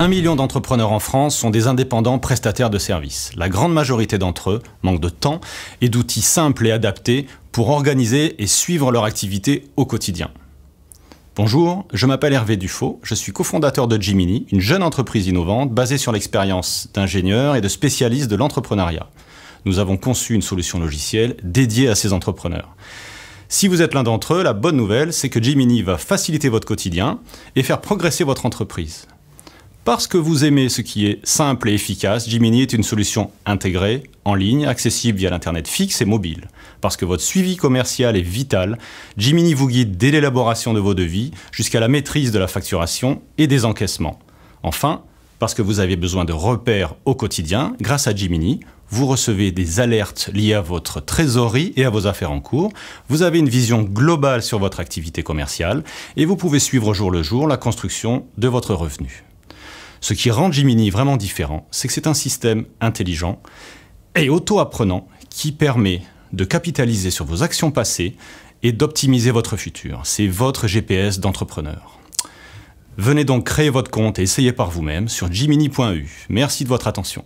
Un million d'entrepreneurs en France sont des indépendants prestataires de services. La grande majorité d'entre eux manquent de temps et d'outils simples et adaptés pour organiser et suivre leur activité au quotidien. Bonjour, je m'appelle Hervé Dufaux, je suis cofondateur de Jimini, une jeune entreprise innovante basée sur l'expérience d'ingénieurs et de spécialistes de l'entrepreneuriat. Nous avons conçu une solution logicielle dédiée à ces entrepreneurs. Si vous êtes l'un d'entre eux, la bonne nouvelle, c'est que Jimini va faciliter votre quotidien et faire progresser votre entreprise. Parce que vous aimez ce qui est simple et efficace, Jimini est une solution intégrée, en ligne, accessible via l'Internet fixe et mobile. Parce que votre suivi commercial est vital, Jimini vous guide dès l'élaboration de vos devis jusqu'à la maîtrise de la facturation et des encaissements. Enfin, parce que vous avez besoin de repères au quotidien, grâce à Jimini, vous recevez des alertes liées à votre trésorerie et à vos affaires en cours, vous avez une vision globale sur votre activité commerciale et vous pouvez suivre au jour le jour la construction de votre revenu. Ce qui rend Gimini vraiment différent, c'est que c'est un système intelligent et auto-apprenant qui permet de capitaliser sur vos actions passées et d'optimiser votre futur. C'est votre GPS d'entrepreneur. Venez donc créer votre compte et essayez par vous-même sur jimini.u. Merci de votre attention.